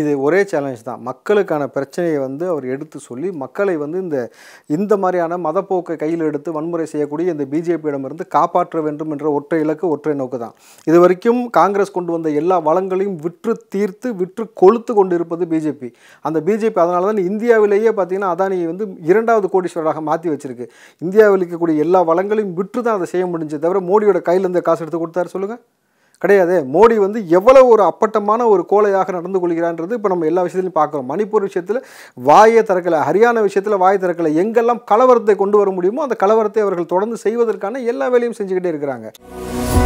இது ஒரே சேலஞ்ச் தான் மக்களுக்கான பிரச்சனையை வந்து அவர் எடுத்து சொல்லி மக்களை வந்து இந்த இந்த மாதிரியான மதப்போக்கை கையில் எடுத்து வன்முறை செய்யக்கூடிய இந்த பிஜேபியிடமிருந்து காப்பாற்ற வேண்டும் என்ற ஒற்றை இலக்கு ஒற்றை நோக்கு தான் இது வரைக்கும் காங்கிரஸ் கொண்டு வந்த எல்லா வளங்களையும் விற்று தீர்த்து விற்று கொளுத்து கொண்டு இருப்பது பிஜேபி அந்த பிஜேபி அதனால தான் இந்தியாவிலேயே பார்த்தீங்கன்னா அதானியை வந்து இரண்டாவது கோடீஸ்வரராக மாற்றி வச்சிருக்கு இந்தியாவில் இருக்கக்கூடிய எல்லா வளங்களையும் விற்று தான் அதை செய்ய முடிஞ்சு தவிர மோடியோட கையில் இருந்து காசு எடுத்து கொடுத்தாரு சொல்லுங்கள் கிடையாது மோடி வந்து எவ்வளோ ஒரு அப்பட்டமான ஒரு கோலையாக நடந்து கொள்கிறான்றது இப்போ நம்ம எல்லா விஷயத்துலையும் பார்க்குறோம் மணிப்பூர் விஷயத்தில் வாயை திறக்கலை ஹரியானா விஷயத்தில் வாயை திறக்கலை எங்கெல்லாம் கலவரத்தை கொண்டு வர முடியுமோ அந்த கலவரத்தை அவர்கள் தொடர்ந்து செய்வதற்கான எல்லா வேலையும் செஞ்சுக்கிட்டே இருக்கிறாங்க